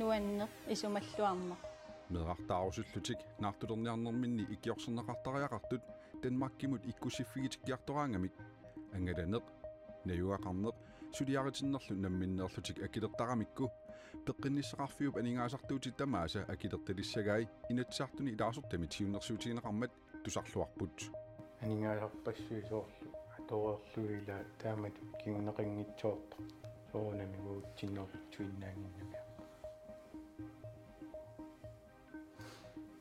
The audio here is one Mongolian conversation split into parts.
нуанне исумаллуарнеқ meeqartaarussullutik naartulerniarnerminni ikkiorserneqartariaqartut tanmakkimut ikkusiffigitikiartoraangamik angalaneq nayugaqarneq suliaritinnerlu namminneerlutik akilertaramikku peqqinnisseqarfiup aningaasartuutit tamaasa akilertilissagai inatsartuni ilaasortami tiunnersuutiineqarmat tusarluarput aningaasarpassuisoorlu atoreerluila taamat kinguneqinngitsoorto soonamiguutsinnerpitsuinnaanginnaga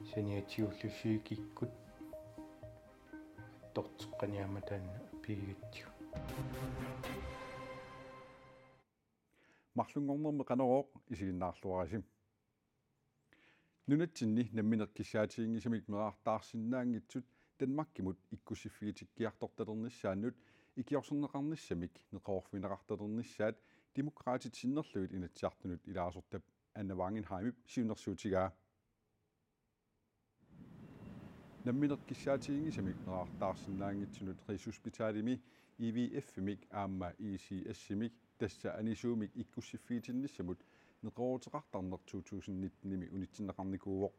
саниатиуллуссуикиккут тортеққаниама таанна пигитсу марлунгорнерме канароо исигиннаарлуарасим нунатсинни намминеркиссаатиингисамик мераартаарсиннаангитсут данмаккимут иккусиффиитиккиарторталернissaаннут икиорсернеқарниссамик неқаорфинеқарталернissaат демократит синнерлуит инатсиартунут илаасортап анаваангин хаамип сиунерсуутигаа намминер киссаатиинги самикнераартаарсинаангитсунут рисуспитаалими EVF-мик аама ECS-мик тасса анисуумик иккуссиффиитиннссамут неқоортеқартарнер 2019-ми унитсинеқарникууоқ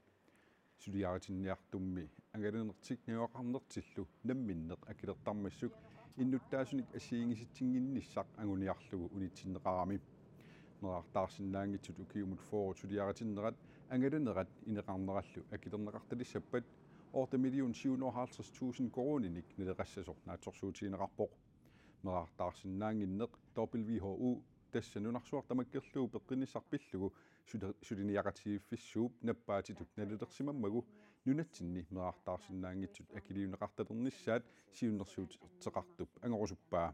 сулиаритинниартумми ангалинертик нуақарнертиллу намминнеқ акилертармассук иннуттаасуник ассиингиситсингинниссақ агуниарлугу унитсиннеқарами нерартаарсинаангитсут укиумут фоору сулиаритиннерат ангалинерат инеқарнераллу акилернеқарталиссаппат 8 million 750.000 koronik nederassasornaatsorsuutiinerarpoq meraartaarsinnaanginneq WHO тассанунарсуар тамаккерлуу пеққиннисарпиллугу сулиниақатигиффиссууп наппаатитут налулерсимаммагу нунатсинни меаартаарсинаангитсут акилиунеқарталернissaат сиуннерсуутеқартуп ангорусуппаа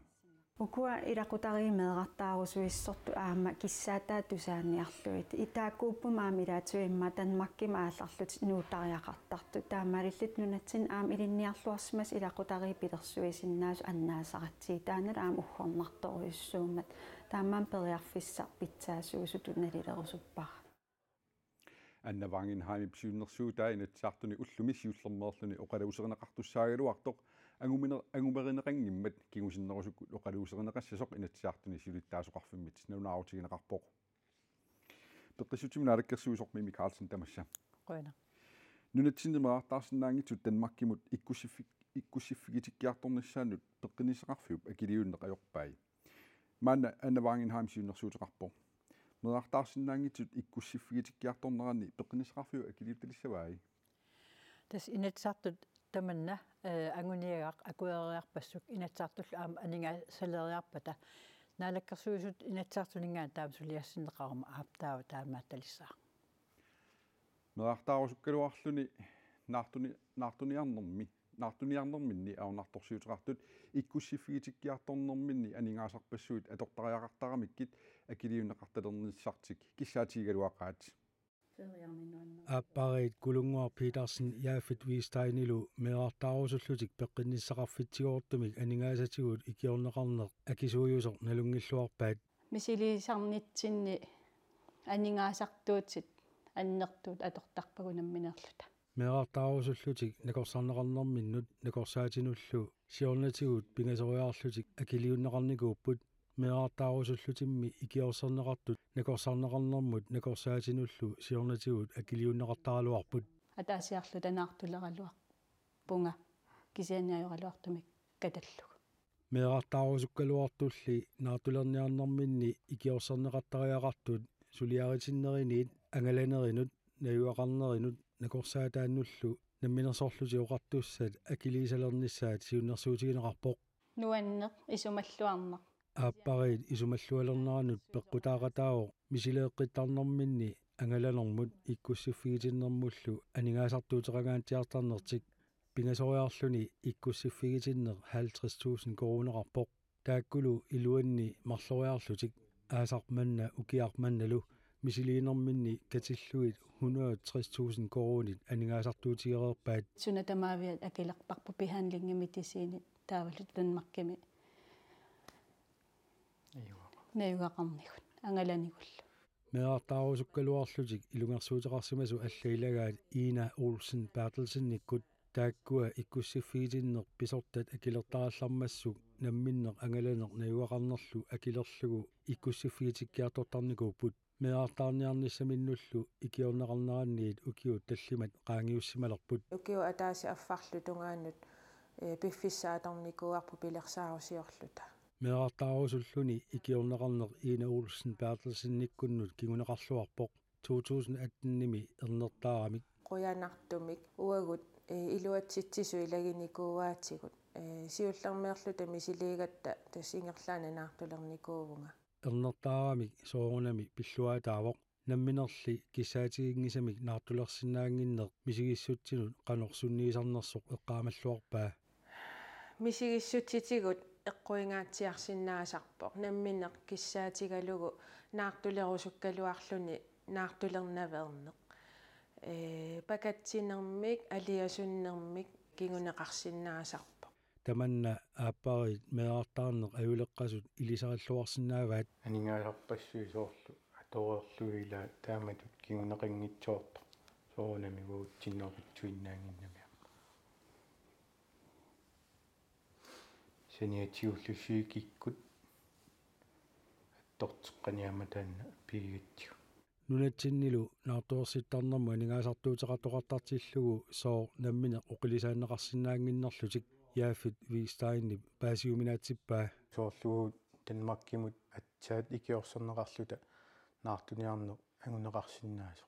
Ukua irakutari melrattaarusuissort aama ähm, kissaataa tusaanniarluit itaakuuppumaa milaatuimma tanmakkimaa allarlut nuutariaqartartu taammalillit nunatsin aam ilinniarluarsimas irakutari pilersuisinnaasu annaasaratsii taanal aam uggornartoruissuummat taammaan periarfissarpitsaasuusu tunalilerusuppar аннавангин хайми псюннэрсуу таинатсаартуни уллумис юллермеерлуни оқалаусернеқартуссаагилуартоқ Een oemer in de ring met kings in de rustig oka loser in de rest is op in het zaterdag in de ziel die thuis raf hem met de zutum naderke soes op mimic als in de machine. Ruiner. Nu niet zien de marathas en langetje ten makkiemut ikusifietig kerton de sen, tot in is rafio, akide in de rij op en de wangenheim zien de soes rapport. Marathas en langetje tot ikusifietig kerton rani, tot in is rafio, akide in de zee wij. Dus in het zaterdag. таманна э, ангуниагаақ акуериарпассук инатсаартуллу аама анинга салериарпата наалаккерсуисут инатсаартунингаа таам сулиассинеқарма ааптаава таамаатталиссаа меартаарусуккалуарлүни наартуни наартуниарнэрми наартуниарнэрминни аунарторсиутеқартут иккуссиффигитиккиарторнэрминни анингаасарпассуут атортариақартарамиккит акилиунеқарталернissaартик киссаатигалуақаат аппарит кулунгуар питарсен яаффит вистайнилу мерартаарусуллутик пеққинниссақарфитсигоортумик анингаасатигуут икиорнеқарнеқ акисууюсоқ налунгиллуарпаат мисилисарнитсинни анингаасартуутсит аннертуут атортарпагунамминерлута мерартаарусуллутик накорсарнеқарнэрминнут накорсаатинуллу сиорнатигуут пигасориарлутик акилиуннеқарникууппут меартаарусуллутимми икиорсернеқартут накорсарнеқарнэрмут накорсаатинуллу сиорнатигут акилиуннеқартаралуарпут атаасиарлу танаартулералуар пунга кисианиаюралуартумик каталлуг меартаарусуккалуартулли наартулерниарнэрминни икиорсернеқартариақартут сулиаритиннеринит ангаланеринут наюақарнеринут накорсаатааннуллу намминерсорлутиоқартуссаат акилиисалернissaат сиуннэрсуутигинеқарпоқ нуаннеқ исумаллуарнеқ ааппарит исумаллуалернаранут пеккутаагатаавоо мисилеэккитарнэрминни ангалалэрмут иккуссиффигитиннэрмуллу анигаасартуутерагаантиартарнертик пигасориарлүни иккуссиффигитиннер 50000 коронерарпоқ тааккулу илуанни марлориарлутик аасарманна укиарманналу мисилиинэрминни катиллуит 160000 коронит анигаасартуутигерерпаат сунатамаавиат акилерпарпу пиаанлингимитисиинит таавалут танмаркими наюгақарнигут ангаланигул меартаарусуккалуарлутик илунгерсуутеқарсимасу аллаилагаат иина олсен бартелсенниккут тааккуа иккуссиффиитиннер писортат акилертараллармассук намминнер ангаланер наюақарнерлу акилерлугу иккуссиффиитиккиартортарникууппут меартаарниарниссаминнуллу икиорнеқарнеранниит укиу таллимат қаангиуссималерпут укиу атааси аффарлу тунгааннут пиффиссааторникуарпу пилерсаарусиорлута meaqartaarusulluni ikiorneqarneq Ina Olsen Bertelsennikkunnut kingunneqarluarpoq 2018-nimi ernertaaramik qoyanartumik uagut iluatsitsisu ilaginikuuaatigut siullarmeerlutami siliigatta tassingerlaananaartulernikuvunga ernertaaramik soorunami pilluaataavoq намминерли кисаатигингисамик наартулерсинаангиннер мисигиссутсинут канорсунниисарнерсоқ эққаамаллуарпаа мисигиссутситигут эгкуингаатсиарсинаасарпо намминеқ киссаатигалугу наартулерусуккалуарлуни наартулернавернеқ э пакатсинермик алиасуннермик кингунеқарсинаасарпо таманна ааппари меартаарнеқ авилеққасут илисариллуарсинааваат анингааларпассуи соорлу аторерлуила тааматут кингунеқингитсоорто соонамигуутсиннерпитсуиннаангиннами саниатиуллусиикиккут аттортеққаниама таанна пигитсу нунатсиннилу наартуерситтарнэрму анингаасартуутеқартоқартартиллугу соо наммине оқилисааннеқарсинаангиннерлутик яафит вистайнни паасиуминаатсиппаа соорлугу данмаркимут атсаат икиорсернеқарлута наартуниарну агунеқарсинаасо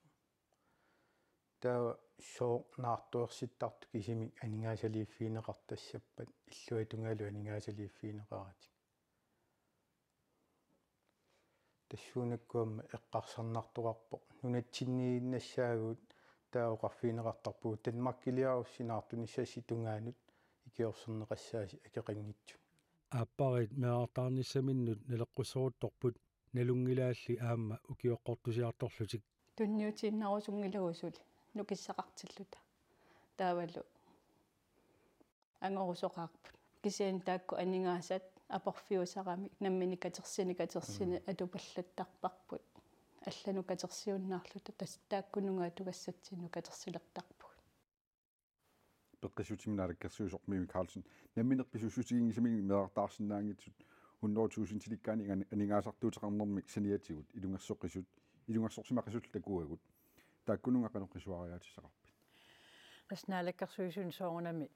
таа соорнаартуерситтарту кисими анингаасалииффиинеқартассаппат иллуатунгаалу анингаасалииффиинеқаратик тассуунаккуамма эққарсарнартуқарпоқ нунатсиннииннассаагут таоқарфиинеқартарпуу танмаркилиаруссинаартунissasитунгаанут икиорсернеқассааси акеқангитсу аппарит меартаарниссаминнут налеққусоруттарпут налунгилаалли аама укиоққортусиарторлутик тунниутииннарусунгилагусули нукиссақартиллута таавалу ангорусоқарпут кисиан таакку анингаасат апорфиусарами наммини катерсини катерсини атупаллаттарпарпут аллану катерсиуннаарлута тас тааккунунгаа тугассатсину катерсилертарпут пеккисутиминаараккерсуусоқ мими карлсен намминерписуссутигингисамин меартаарсинаангитсут 100000 тиликкаани анингаасартуутеқарнэрмик саниатигут илунгарсоққисут илунгарсорсимақисут такуагут тааккунунга канеққисуариаатисақарпит қаснаалаккарсуисун соорунами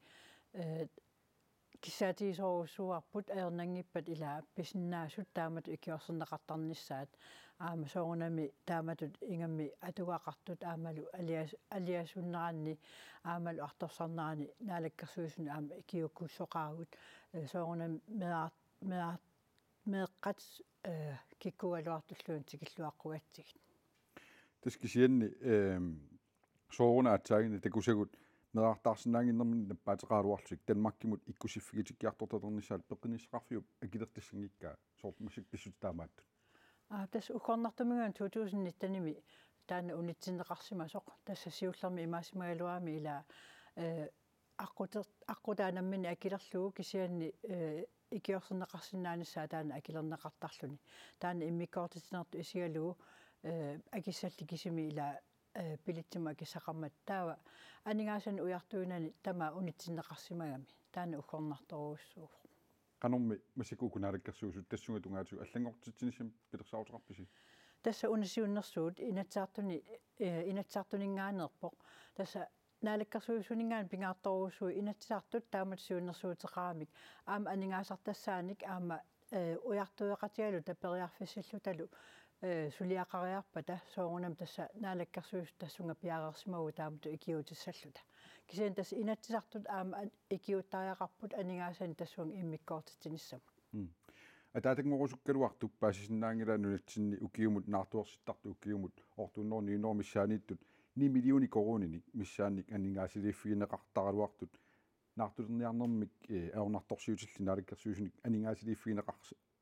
киссаатиисоруссуарпут аернангиппат илаапписиннаасут таамат икиорсернеқартарнissaат аама соорунами тааматут ингамми атугаақартут аамалу алиасуннеранни аамалу арторсарнерани наалаккарсуисун аама икиуккуссоқаагут соорунами меарт меарт меэққат киккуалуартуллуун тикиллуаққуатсигит таскисианни эм соорна атсаагини такусагут мерартаарсинаангиннэрмин наппаатеқаалуарлусик данмаркимут иккусиффигитиккиартортатернissaал пеққинисақарфиуп акилертиссангиккаа соортмасик писсут таамааттут аа тас укорнартумигаан 2019-ними таана унитсинеқарсима соқ тасса сиуллерми имаасимагалуаами илаа э аққутер аққутаанаммини акилерлугу кисианни э икиорсинеқарсинааниссаа таана акилернеқартарлуни таана иммиккоортисинерту исигалугу Э, акиссалликисими ила э, пилитсима кисақарматтаава анигаасан уяртуинани тама унитсиннеқарсимагами таана уккорнарторуусуур канорми масикуукунаалаккерсуусут тассунга тунгаатсу аллангортитсинисим пилерсаавутеқарписи тасса унасиуннэрсуут инатсаартуни э, инатсаартунингаанерпоқ тасса наалаккерсуусунингаан пингаарторуусуу инатсаартут тааматсиуннэрсуутеқарамик аама анигаасартассааник аама уяртуеқатигалу тапериарфиссаллуталу сулиақариарпата э, соорунам тасса наалаккарсуус тассунга пиаарерсимагу таамту икиутиссаллута кисен тас инатсисартут аама икиуттариақарпут анигаасан тассуан иммиккоортитиниссама атаатагнгорусуккалуартуп паасисинаангила нунатсинни укиумут наартуерситтарту укиумут ортуннорни нор миссаанииттут ни миллиони корунини миссааник анингаасилиффинеқартаралуартут наартулерниарнэрмик э, аорнарторсиутилли наалаккарсуусник анингаасилиффинеқар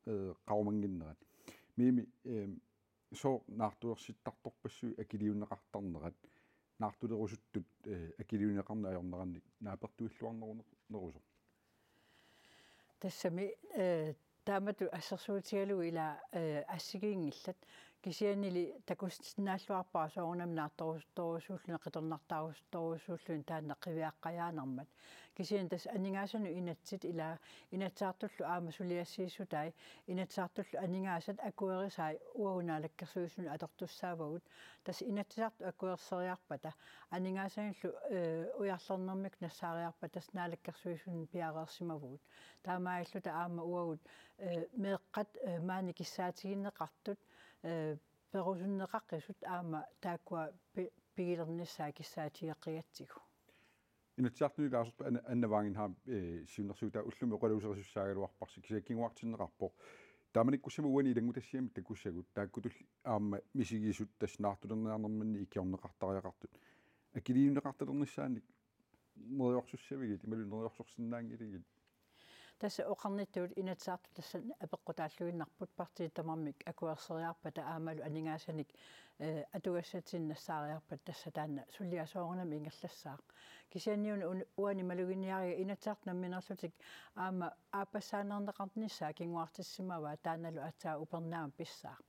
э, қаумангиннерат мими соо наартуерситтарторпассуи акилиунеқартарнерат наартулерусуттут э, акилиунеқарна аёрнеранни наапертуиллуарнерунерусо тассами э таамату ассерсуутигалу ила э, ассигиингиллат кисианили такустиннааллуарпаа соорнами наартарусторусууллуне қитернартаарусторусууллуни таанне қивиаққаяанермат кисиан тас анингаасану инатсит ила инатсаартуллу аама сулиассииссутай инатсаартуллу анингаасат акуэрисаи уагунаалаккерсуисуну алертуссаавагут тас инатсаарту акуэрсериарпата анингаасаниллу э, уярлернэрмик нассаариарпа тас наалаккерсуисуну пиареерсимавгут таамааиллута аама уагут э, меэққат э, маани киссаатигиннеқартут Э, перусуннеқаққисут аама тааккуа пигилернissaакиссаатиэққиатсигу инатсиартнуилаасут аннаваангин хаа э, сиуннэрсуута уллуми оқалуусерсуссаагалуарпарси кисаккингуартиннеқарпо таманиккусама уани илангутассиамит таккуссагут тааккутул аама мисигиисут тасснаартулернеарнерманни икиорнеқартариақартут акилиуннеқарталернissaанник нериорсуссавигит ималу нериорсорсиннаангилигит тасса оқарнитуут инатсаарту тасса апеққутааллуиннарпут партиитамармик акуерсериарпа та аамалу анингаасаник э, атугассатсиннассаариарпат тасса таанна суллиасоорнами ингерлассаақ кисианниуна уани малугиниарига инатсаарт намминерлутик аама аапассаанернеқартниссаа кингуартиссимава тааналу атсаа упернаам писсаақ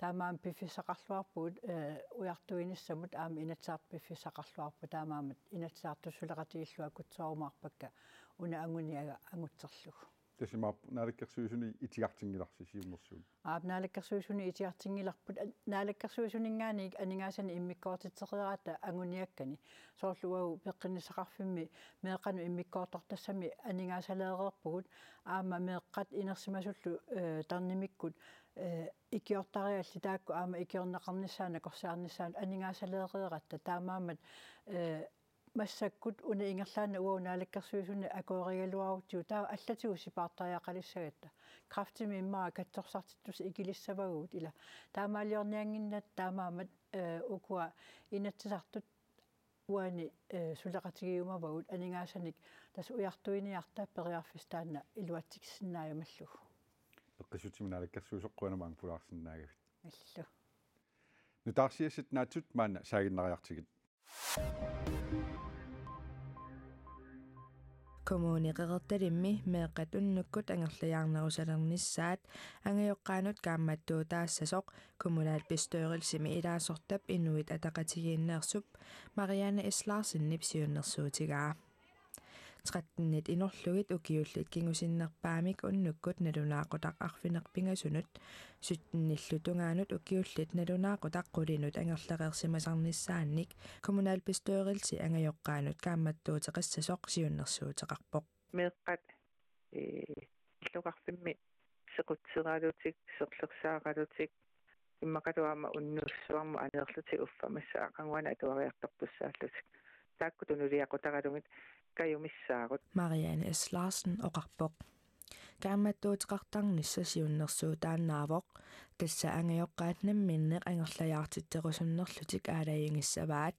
таамаам пиффисақарлуарпут э уяртуинissamут аами инатсаар пиффисақарлуарпу таамаамат инатсаартуссулератигиллуа кутсаарумаарпакка уна ангуниага ангутсерлуг тасимаап наалаккерсуисуни итигартингиларси сиуммерсуун аап наалаккерсуисуни итигартингиларпут наалаккерсуисунингааник анингаасани иммиккоортитсериарата ангуниаккани соорлуагу пеққиннисақарфимми меэқану иммиккоортортассами анингаасалеэреерпугут аама меэққат инерсимасуллу тарнимиккут Э, икиортариалли таакку аама икиорнеқарнissaана корсаарнissaана анингаасалеериератта таамаамат э, массаккут уна ингерлаана уаунаалаккерсуисуна акооригалуарутиу таа аллатигу сипаартариақалиссагатта крафтими иммаа катсорсартиттус икилиссавагуут ила таамаалиорниангиннат таамаамат э, укуа инатсисартут уани сулеқатигиумавагут анингаасаник тас уяртуиниарта периарфистаана илуатсиксиннаажамаллугу qisutimin alakkersuusoqquanamaang pulaarsinnaagavit аллу нутаарсиассат наатсут маана саагиннариартигит коммуникерэрталимми меэккат уннуккут ангерлиаарнерусалернissaат ангиоққаанут каамматтуу таассасоқ коммунаал пистуерилсими илаасортап инуит атақатигииннеэрсуп мариана ислаарсиннип сиуннерсуутигаа тратнит инерлугит укиуллит кингусиннерпаамик уннуккут налунаақутақ арфинерпингасунут сутниллутунгаанут укиуллит налунаақутаққулинут ангерлареерсимасарниссаанник коммуналпистуэрилси ангайоққаанут каамматтуутеқассасоқ сиуннэрсуутеқарпоқ меққат э иллуқарфимми сеқутсераалутик серлерсаараалутик иммакатуама уннуссуарму анерлутик уффамассаа қангуана атуариартарпуссааллутик тааккутунулиақутаралугит kajumissaagut. Marianne S. Larsen oqarpoq. Gaammattuutiqartarnissa siunnersuut taannaavoq tassa angajoqqaatnamminneq angerlajaartitterusunnerlutik aalajingissavaat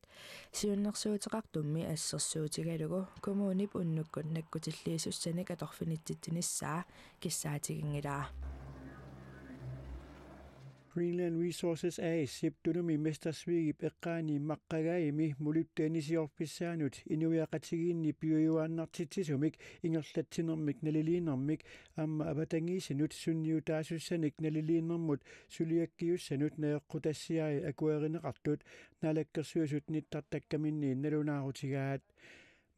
siunnersuutiqartummi assersuutigalugu kumuunip unnukkun nakkutilliisussanik atorfinittitinissaa kissaatigingilaa. Greenland Resources AS Siptunumi mestasviigip eqqaani maqqagaimi mulutteanisiorpissaanut inuiaqatigiinni piuyuaannartitsisumik ingerlatsinermik naliliinermik амма апатангиисанут сунниутаасуссаник налилииннэрмут сулиаккиуссанут наеққутассиаи акуэринеқартут налаккерсуусут ниттартаккаминни налунаарутигаат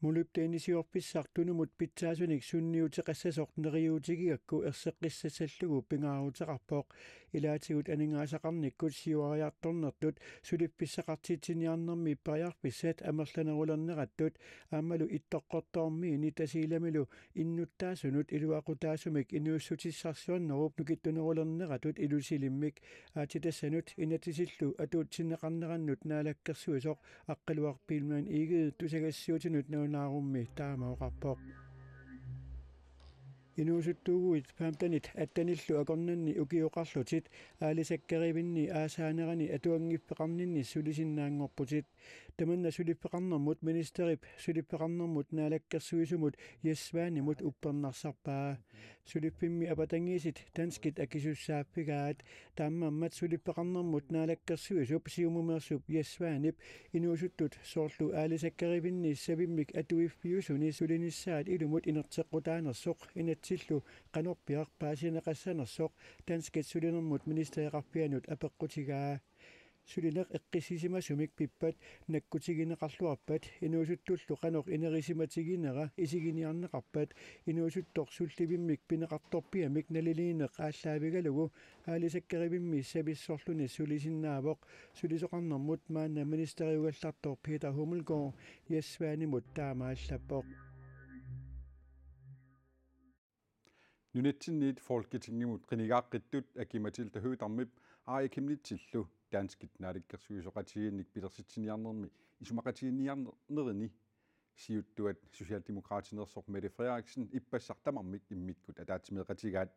мулуптэнисиорписсартунумут питсаасуник сунниутеқассасоқ нериуутигигакку ерсеққиссасаллугу пингаарутеқарпоқ илаатигут анингаасақарниккут сиуариарторнэртут сулипписсақартитсиниарнэрми иппариарписсаат амерланерулернераттут аамалу иттоққортоормии нитасииламилу иннуттаасунут илуақутаасумик инуссутиссарсуаннеруп нукиттунерулернератут илусилиммик аатитассанут инатисиллу атуутсиннеқарнераннут наалаккерсуусоқ аққилуарпиилмаан иигиит тусагассуутинут нунаарумми таамаоқарпоқ инуусуттуугуит паамтанит аттаниллу акорнанни укиоқарлутит аалисаккеривинни аасаанерани атуангиппеқарнинни сулисиннаангорпутит تمنى سوليف قنا موت من استغيب سوليف قنا موت نالك السويس موت يسباني موت أبنا نصبا سوليف مي أبا تنجيسيت تنسكت أكيسو سافيقات تاما مات سوليف قنا موت نالك السويس وبسيو ممرسوب يسباني إنو شتوت صورتو آلي سكري بني سبيمك أتويف بيوسوني سوليني الساد إلو موت إن تسقطان السوق إن تسلو قنوق بيرق باسي نقصان السوق تنسكت سولي قنا موت من استغيب قفيانوت أبا قتيقا сулинеқ эққиссисима сумик пиппат наккутигинеқарлуарпат инуусуттуллу канор инерисиматигинера исигиниарнеқарпат инуусуттор сулливиммик пинеқарторпиа микналилиинеқ ааллаавигалугу аалисаккеривимми сабиссорлуни сулисиннаавоқ сулисоқарнэрмут маанна министериугаллартор питер хумлго ясваанимут таамааллаппоқ нунатсинниит фолкитингимут қинигаагқиттут акиматилта хөөтармип аа якимнитсиллу таанскит нааликкерсуисоқатигиинник пилерситсиниарнерми исумақатигинниарнерини сиуттуат социалдемократинерсоқ Мette Frederiksen иппассартамармик иммиккут атаатимеқатигаат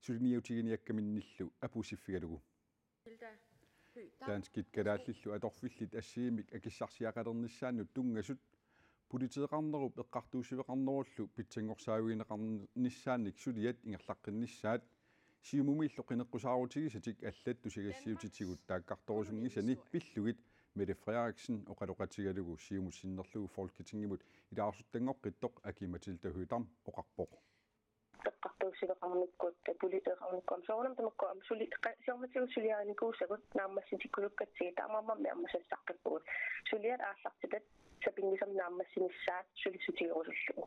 сулиниутигиниаккаминниллу апусиффигалугу таанскит калааллиллу аторфиллит ассиимик акиссарсиақалернissaанну тунгасут политеқарнеруп эққартуусивеқарнеруллу питсангорсаавигинеқарнissaанник сулият ингерлаққиннissaат сиумумииллу қинеққусаарутиги сатик аллатту сигассиутитигут тааккарторусунги сани пиллугит Mette Frederiksen og Redogatigaligu Siumus Sinderlu Folketingimut i dag også den og Rittok af Kim Mathilde Hødam og Rakborg. qaqartuusigeqarnikut puliteqarnikku amsuunam tamakku amsuli siormatiu suliaanikuusagut naammasitikulukkatsigi taamamammi ammasassaqqiqpugut suliat aallartitat sapingisam naammassinissaat sulisutigerulullugu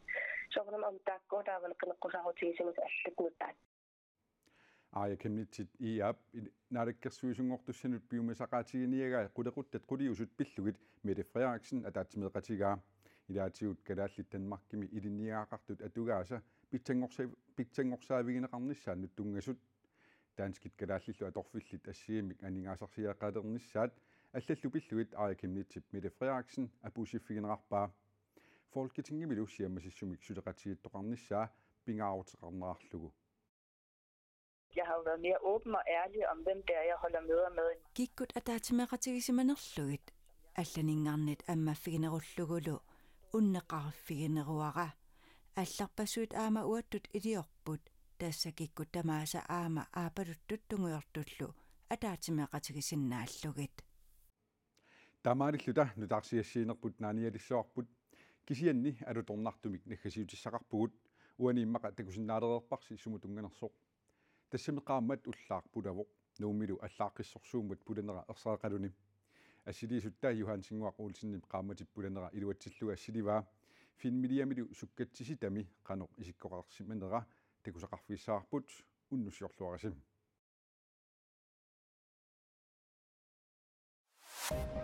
soornam am taakku taaval qineqqusaarutigi simus allutnut taat аякэмнитсит иап нариккерсуисунгортусsanut piumasaqaatiginiagaa qulequttat quliusut pillugit Mette Frederiksen атаатимеэқатигаа илаатиут калааллит Данмаркими илинниаақартут атугааса питсангорсаа питсангорсаавигинеқарниссаа нуттунгасут таанскит калааллиллу аторфиллит ассиимик анингаасарсиаақалерниссаат аллаллу пиллугит аякэмнитсит Mette Frederiksen апусиффигинеқарпаа folketingimil ussiammasissumik suleqatigiittoqarnissaa pingaarutiqarnaarlugu jeg har jo været mere åben og ærlig om, hvem det er, jeg holder møder med. Gikkut at der er til mig ret er til man erlugit. Allaningarnit amma fiinerullugulu unneqarfiineruara. Allarpasuit aama uattut idiorput. Tässä kikkut tamaasa aama aapaduttuttunguyortullu. атаатимеқатигисиннааллугит тамаалиллута нутарсиассиинерпут нааниалиссоарпут кисианни алуторнартумик наггасиутиссақарпугут уанииммақа такусиннаалерерпарси сумутунгэнерсоқ тассимеқааммат уллаарпулавоқ нуумилу аллаақиссорсууммут пуланера ерсаақалуним ассилиисуттаа юхаансингуақ уулсинним қаамматип пуланера илуатсиллуа ассиливаа финмилиамилу суккатсиситами қанеқ исиккоқарсиманера такусақарфиссаарпут уннусиорлуарасим Thank you.